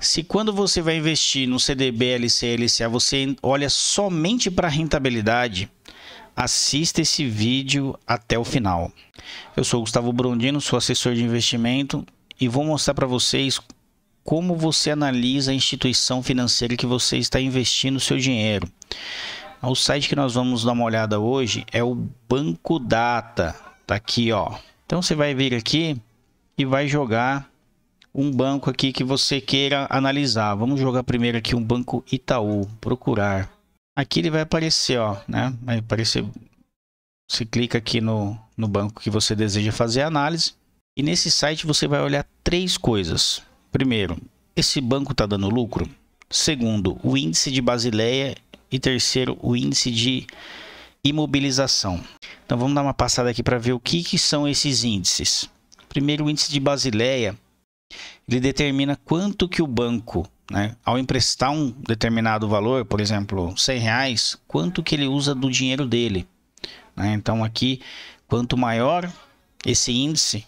Se quando você vai investir no CDB, LC, LCA, você olha somente para rentabilidade, assista esse vídeo até o final. Eu sou Gustavo Brondino, sou assessor de investimento e vou mostrar para vocês como você analisa a instituição financeira que você está investindo o seu dinheiro. O site que nós vamos dar uma olhada hoje é o Banco Data, tá aqui, ó. Então você vai vir aqui e vai jogar um banco aqui que você queira analisar. Vamos jogar primeiro aqui um banco Itaú, procurar. Aqui ele vai aparecer, ó, né? Vai aparecer. Você clica aqui no, no banco que você deseja fazer a análise. E nesse site você vai olhar três coisas. Primeiro, esse banco está dando lucro? Segundo, o índice de Basileia. E terceiro, o índice de imobilização. Então vamos dar uma passada aqui para ver o que, que são esses índices. Primeiro, o índice de Basileia ele determina quanto que o banco, né, ao emprestar um determinado valor, por exemplo, 100 reais, quanto que ele usa do dinheiro dele. Né? Então aqui, quanto maior esse índice,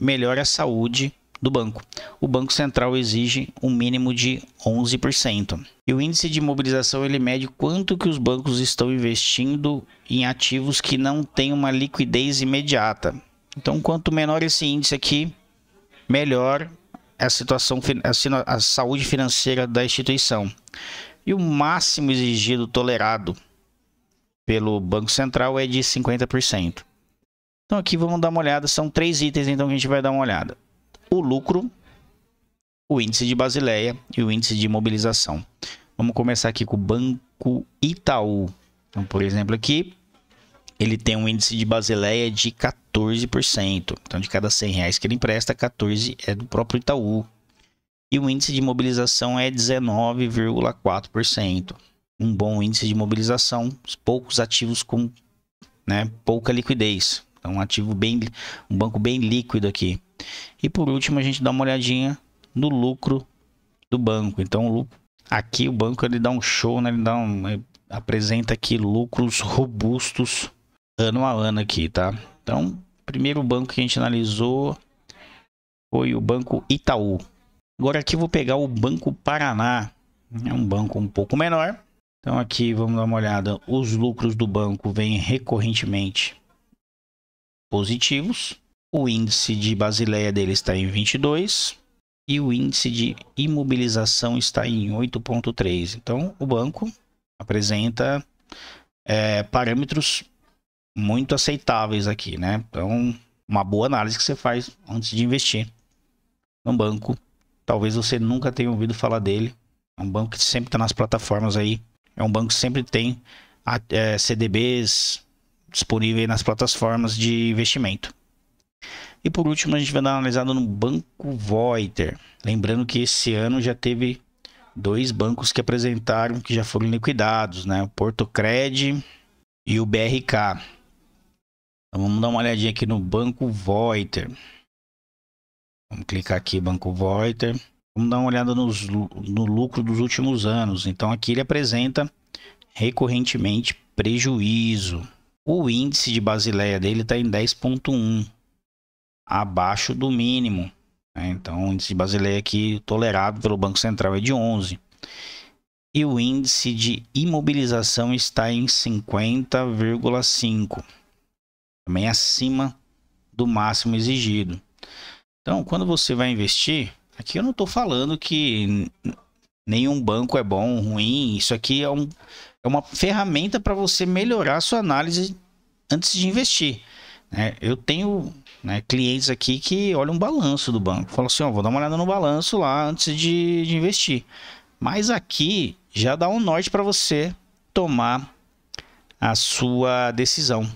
melhor a saúde do banco. O Banco Central exige um mínimo de 11%. E o índice de mobilização ele mede quanto que os bancos estão investindo em ativos que não têm uma liquidez imediata. Então, quanto menor esse índice aqui, melhor a situação, a saúde financeira da instituição e o máximo exigido tolerado pelo Banco Central é de 50%. Então aqui vamos dar uma olhada, são três itens então que a gente vai dar uma olhada. O lucro, o índice de Basileia e o índice de mobilização. Vamos começar aqui com o Banco Itaú. Então, por exemplo, aqui ele tem um índice de Basileia de 14%. Então, de cada 100 reais que ele empresta, 14 é do próprio Itaú. E o índice de mobilização é 19,4%. Um bom índice de mobilização, poucos ativos com né, pouca liquidez. Então, um ativo bem, um banco bem líquido aqui. E por último, a gente dá uma olhadinha no lucro do banco. Então, aqui o banco ele dá um show, né? ele dá um, apresenta aqui lucros robustos ano a ano aqui, tá? Então, primeiro banco que a gente analisou foi o Banco Itaú. Agora aqui vou pegar o Banco Paraná. É um banco um pouco menor. Então aqui vamos dar uma olhada. Os lucros do banco vêm recorrentemente positivos. O índice de Basileia dele está em 22 e o índice de imobilização está em 8.3. Então o banco apresenta é, parâmetros muito aceitáveis aqui, né? Então, uma boa análise que você faz antes de investir no banco. Talvez você nunca tenha ouvido falar dele. É um banco que sempre está nas plataformas aí. É um banco que sempre tem é, CDBs disponíveis nas plataformas de investimento. E por último, a gente vai dar uma analisada no Banco Voiter. Lembrando que esse ano já teve dois bancos que apresentaram que já foram liquidados, né? O Cred e o BRK. Então vamos dar uma olhadinha aqui no Banco Voiter. Vamos clicar aqui, Banco Voiter. Vamos dar uma olhada nos, no lucro dos últimos anos. Então aqui ele apresenta recorrentemente prejuízo. O índice de Basileia dele está em 10.1, abaixo do mínimo. Né? Então o índice de Basileia aqui tolerado pelo Banco Central é de 11. E o índice de imobilização está em 50,5 também acima do máximo exigido. Então, quando você vai investir, aqui eu não estou falando que nenhum banco é bom, ruim. Isso aqui é, um, é uma ferramenta para você melhorar a sua análise antes de investir. Né? Eu tenho né, clientes aqui que olham um balanço do banco, falam assim: oh, vou dar uma olhada no balanço lá antes de, de investir. Mas aqui já dá um norte para você tomar a sua decisão.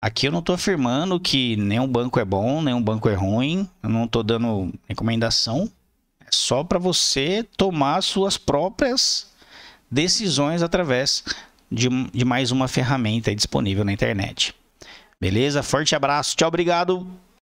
Aqui eu não estou afirmando que nenhum banco é bom, nenhum banco é ruim. Eu não estou dando recomendação. É só para você tomar suas próprias decisões através de, de mais uma ferramenta disponível na internet. Beleza? Forte abraço. Tchau, obrigado.